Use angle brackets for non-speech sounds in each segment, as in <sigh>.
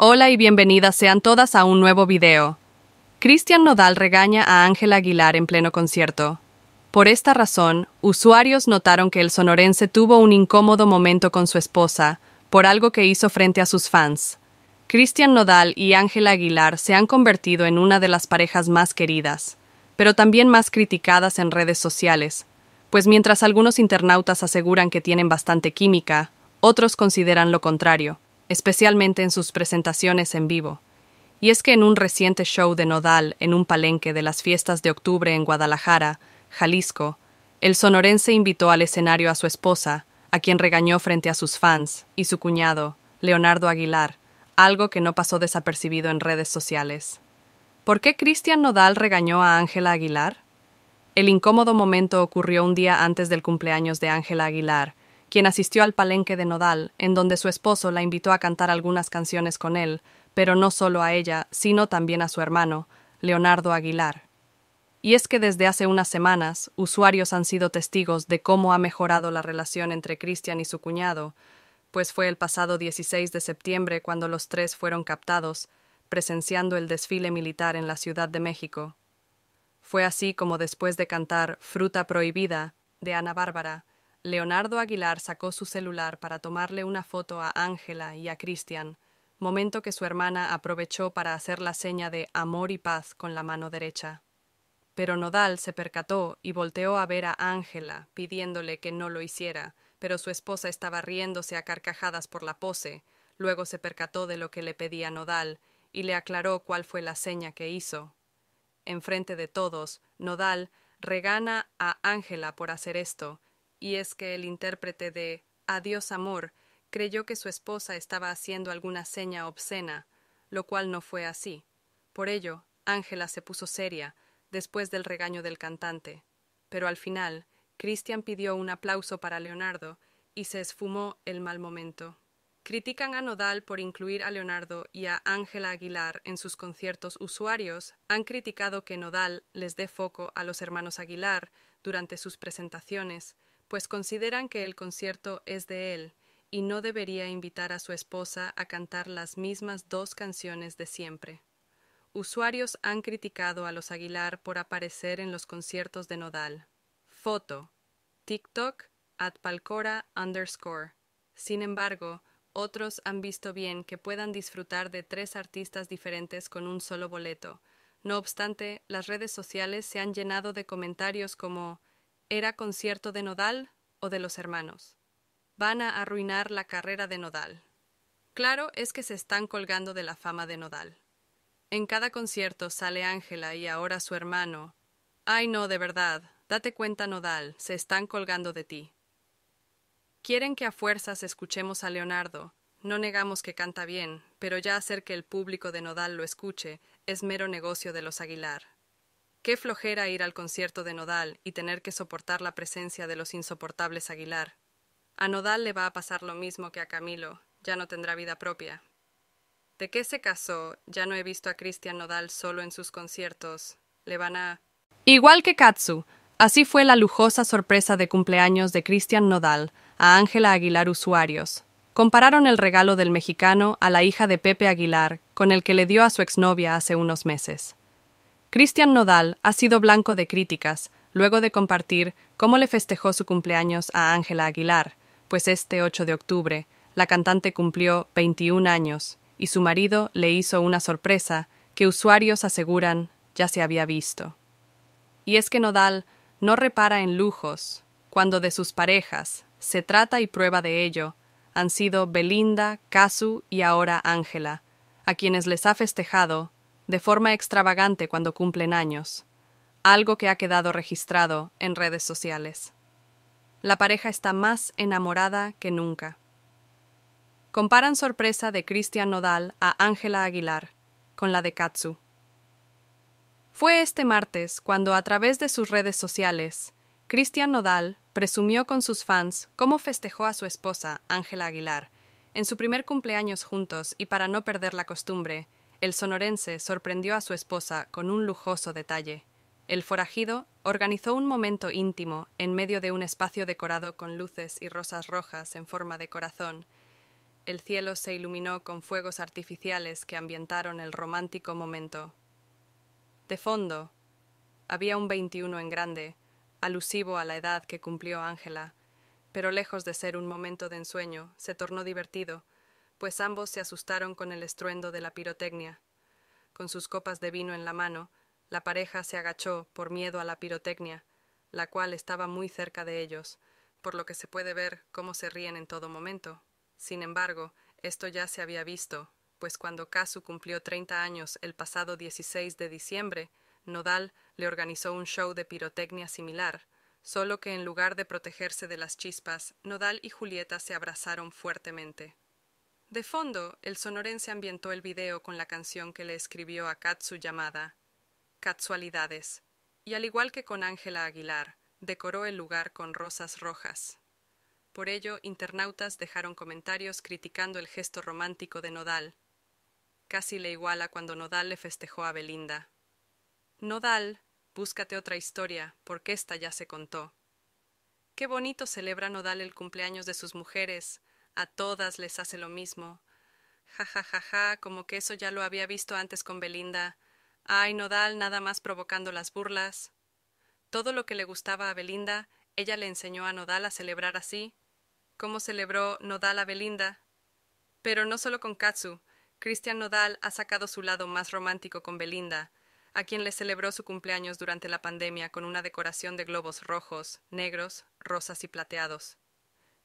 Hola y bienvenidas sean todas a un nuevo video. Christian Nodal regaña a Ángela Aguilar en pleno concierto. Por esta razón, usuarios notaron que el sonorense tuvo un incómodo momento con su esposa, por algo que hizo frente a sus fans. Cristian Nodal y Ángela Aguilar se han convertido en una de las parejas más queridas, pero también más criticadas en redes sociales, pues mientras algunos internautas aseguran que tienen bastante química, otros consideran lo contrario especialmente en sus presentaciones en vivo. Y es que en un reciente show de Nodal en un palenque de las fiestas de octubre en Guadalajara, Jalisco, el sonorense invitó al escenario a su esposa, a quien regañó frente a sus fans, y su cuñado, Leonardo Aguilar, algo que no pasó desapercibido en redes sociales. ¿Por qué Cristian Nodal regañó a Ángela Aguilar? El incómodo momento ocurrió un día antes del cumpleaños de Ángela Aguilar, quien asistió al palenque de Nodal, en donde su esposo la invitó a cantar algunas canciones con él, pero no solo a ella, sino también a su hermano, Leonardo Aguilar. Y es que desde hace unas semanas, usuarios han sido testigos de cómo ha mejorado la relación entre Cristian y su cuñado, pues fue el pasado 16 de septiembre cuando los tres fueron captados, presenciando el desfile militar en la Ciudad de México. Fue así como después de cantar Fruta Prohibida, de Ana Bárbara, Leonardo Aguilar sacó su celular para tomarle una foto a Ángela y a Cristian, momento que su hermana aprovechó para hacer la seña de amor y paz con la mano derecha. Pero Nodal se percató y volteó a ver a Ángela, pidiéndole que no lo hiciera, pero su esposa estaba riéndose a carcajadas por la pose, luego se percató de lo que le pedía Nodal, y le aclaró cuál fue la seña que hizo. Enfrente de todos, Nodal regana a Ángela por hacer esto, y es que el intérprete de Adiós amor creyó que su esposa estaba haciendo alguna seña obscena, lo cual no fue así. Por ello, Ángela se puso seria, después del regaño del cantante. Pero al final, Christian pidió un aplauso para Leonardo y se esfumó el mal momento. Critican a Nodal por incluir a Leonardo y a Ángela Aguilar en sus conciertos usuarios, han criticado que Nodal les dé foco a los hermanos Aguilar durante sus presentaciones, pues consideran que el concierto es de él y no debería invitar a su esposa a cantar las mismas dos canciones de siempre. Usuarios han criticado a los Aguilar por aparecer en los conciertos de Nodal. Foto. TikTok at Palcora underscore. Sin embargo, otros han visto bien que puedan disfrutar de tres artistas diferentes con un solo boleto. No obstante, las redes sociales se han llenado de comentarios como era concierto de Nodal o de los hermanos. Van a arruinar la carrera de Nodal. Claro es que se están colgando de la fama de Nodal. En cada concierto sale Ángela y ahora su hermano. Ay, no, de verdad, date cuenta, Nodal, se están colgando de ti. Quieren que a fuerzas escuchemos a Leonardo. No negamos que canta bien, pero ya hacer que el público de Nodal lo escuche es mero negocio de los Aguilar. Qué flojera ir al concierto de Nodal y tener que soportar la presencia de los insoportables Aguilar. A Nodal le va a pasar lo mismo que a Camilo, ya no tendrá vida propia. ¿De qué se casó? Ya no he visto a Cristian Nodal solo en sus conciertos. Le van a... Igual que Katsu, así fue la lujosa sorpresa de cumpleaños de Cristian Nodal a Ángela Aguilar Usuarios. Compararon el regalo del mexicano a la hija de Pepe Aguilar con el que le dio a su exnovia hace unos meses. Cristian Nodal ha sido blanco de críticas, luego de compartir cómo le festejó su cumpleaños a Ángela Aguilar, pues este 8 de octubre, la cantante cumplió 21 años y su marido le hizo una sorpresa que usuarios aseguran ya se había visto. Y es que Nodal no repara en lujos cuando de sus parejas se trata y prueba de ello han sido Belinda, Casu y ahora Ángela, a quienes les ha festejado de forma extravagante cuando cumplen años, algo que ha quedado registrado en redes sociales. La pareja está más enamorada que nunca. Comparan sorpresa de Cristian Nodal a Ángela Aguilar con la de Katsu. Fue este martes cuando a través de sus redes sociales, Cristian Nodal presumió con sus fans cómo festejó a su esposa, Ángela Aguilar, en su primer cumpleaños juntos y para no perder la costumbre, el sonorense sorprendió a su esposa con un lujoso detalle. El forajido organizó un momento íntimo en medio de un espacio decorado con luces y rosas rojas en forma de corazón. El cielo se iluminó con fuegos artificiales que ambientaron el romántico momento. De fondo, había un 21 en grande, alusivo a la edad que cumplió Ángela, pero lejos de ser un momento de ensueño, se tornó divertido, pues ambos se asustaron con el estruendo de la pirotecnia. Con sus copas de vino en la mano, la pareja se agachó por miedo a la pirotecnia, la cual estaba muy cerca de ellos, por lo que se puede ver cómo se ríen en todo momento. Sin embargo, esto ya se había visto, pues cuando Casu cumplió treinta años el pasado 16 de diciembre, Nodal le organizó un show de pirotecnia similar, solo que en lugar de protegerse de las chispas, Nodal y Julieta se abrazaron fuertemente. De fondo, el sonorense ambientó el video con la canción que le escribió a Katsu llamada Casualidades, y al igual que con Ángela Aguilar, decoró el lugar con rosas rojas. Por ello, internautas dejaron comentarios criticando el gesto romántico de Nodal. Casi le iguala cuando Nodal le festejó a Belinda. Nodal, búscate otra historia, porque esta ya se contó. Qué bonito celebra Nodal el cumpleaños de sus mujeres, a todas les hace lo mismo. Ja, ja, ja, ja, como que eso ya lo había visto antes con Belinda. Ay, Nodal, nada más provocando las burlas. Todo lo que le gustaba a Belinda, ella le enseñó a Nodal a celebrar así. ¿Cómo celebró Nodal a Belinda? Pero no solo con Katsu. Cristian Nodal ha sacado su lado más romántico con Belinda, a quien le celebró su cumpleaños durante la pandemia con una decoración de globos rojos, negros, rosas y plateados.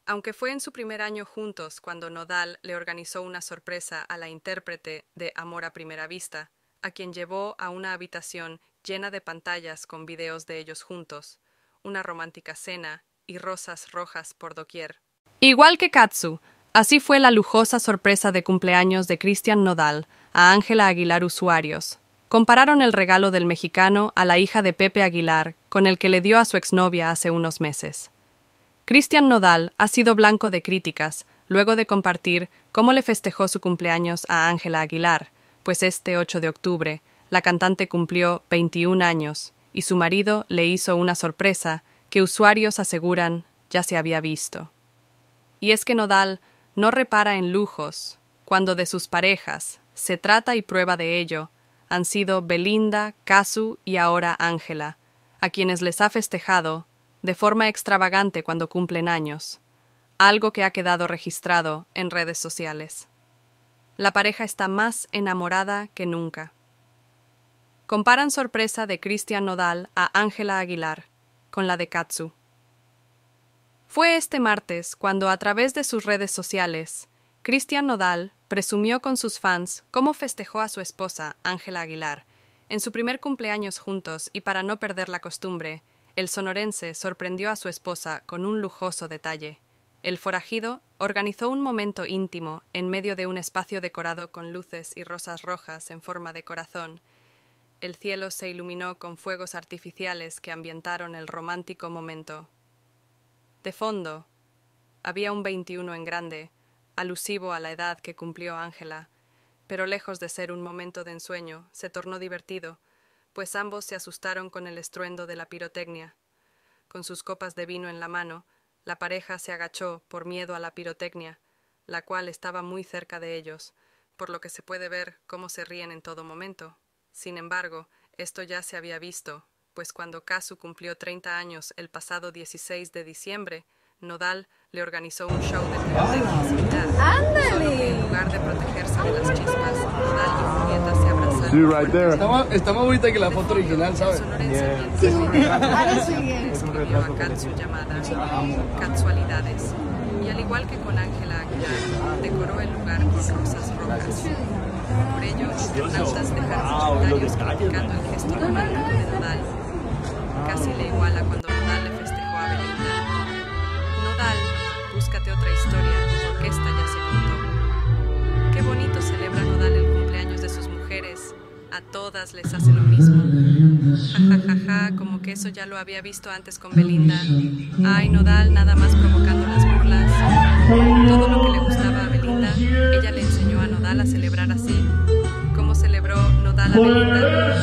Aunque fue en su primer año juntos cuando Nodal le organizó una sorpresa a la intérprete de Amor a Primera Vista, a quien llevó a una habitación llena de pantallas con videos de ellos juntos, una romántica cena y rosas rojas por doquier. Igual que Katsu, así fue la lujosa sorpresa de cumpleaños de Cristian Nodal a Ángela Aguilar Usuarios. Compararon el regalo del mexicano a la hija de Pepe Aguilar con el que le dio a su exnovia hace unos meses. Cristian Nodal ha sido blanco de críticas, luego de compartir cómo le festejó su cumpleaños a Ángela Aguilar, pues este 8 de octubre, la cantante cumplió 21 años y su marido le hizo una sorpresa que usuarios aseguran ya se había visto. Y es que Nodal no repara en lujos cuando de sus parejas, se trata y prueba de ello, han sido Belinda, Casu y ahora Ángela, a quienes les ha festejado de forma extravagante cuando cumplen años, algo que ha quedado registrado en redes sociales. La pareja está más enamorada que nunca. Comparan sorpresa de Cristian Nodal a Ángela Aguilar con la de Katsu. Fue este martes cuando a través de sus redes sociales, Cristian Nodal presumió con sus fans cómo festejó a su esposa, Ángela Aguilar, en su primer cumpleaños juntos y para no perder la costumbre, el sonorense sorprendió a su esposa con un lujoso detalle. El forajido organizó un momento íntimo en medio de un espacio decorado con luces y rosas rojas en forma de corazón. El cielo se iluminó con fuegos artificiales que ambientaron el romántico momento. De fondo, había un 21 en grande, alusivo a la edad que cumplió Ángela, pero lejos de ser un momento de ensueño, se tornó divertido, pues ambos se asustaron con el estruendo de la pirotecnia. Con sus copas de vino en la mano, la pareja se agachó por miedo a la pirotecnia, la cual estaba muy cerca de ellos, por lo que se puede ver cómo se ríen en todo momento. Sin embargo, esto ya se había visto, pues cuando Casu cumplió treinta años el pasado 16 de diciembre, Nodal le organizó un show de ah, Solo ¡Ándale! en lugar de protegerse de las chispas, Nodal y Julieta se abrazaron. Estamos right there. que la foto original, ¿sabes? Sí, <laughs> ahora sí. Escribió a su llamada Casualidades. Y al igual que con Ángela Aguilar, decoró el lugar con rosas rojas. Por ello, los dejaron sus ah, comentarios criticando el gesto romántico de Nodal. Casi le iguala cuando Nodal le festejó a Belinda otra historia, porque esta ya se contó. Qué bonito celebra Nodal el cumpleaños de sus mujeres. A todas les hace lo mismo. Ja, ja, ja, ja, como que eso ya lo había visto antes con Belinda. Ay, Nodal, nada más provocando las burlas. Todo lo que le gustaba a Belinda, ella le enseñó a Nodal a celebrar así. ¿Cómo celebró Nodal a Belinda?